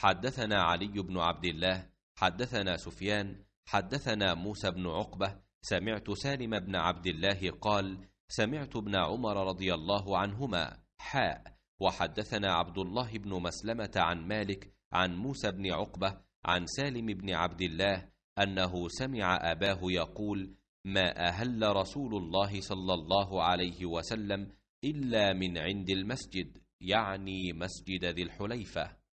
حدثنا علي بن عبد الله حدثنا سفيان حدثنا موسى بن عقبه سمعت سالم بن عبد الله قال سمعت ابن عمر رضي الله عنهما حاء وحدثنا عبد الله بن مسلمه عن مالك عن موسى بن عقبه عن سالم بن عبد الله انه سمع اباه يقول ما اهل رسول الله صلى الله عليه وسلم الا من عند المسجد يعني مسجد ذي الحليفه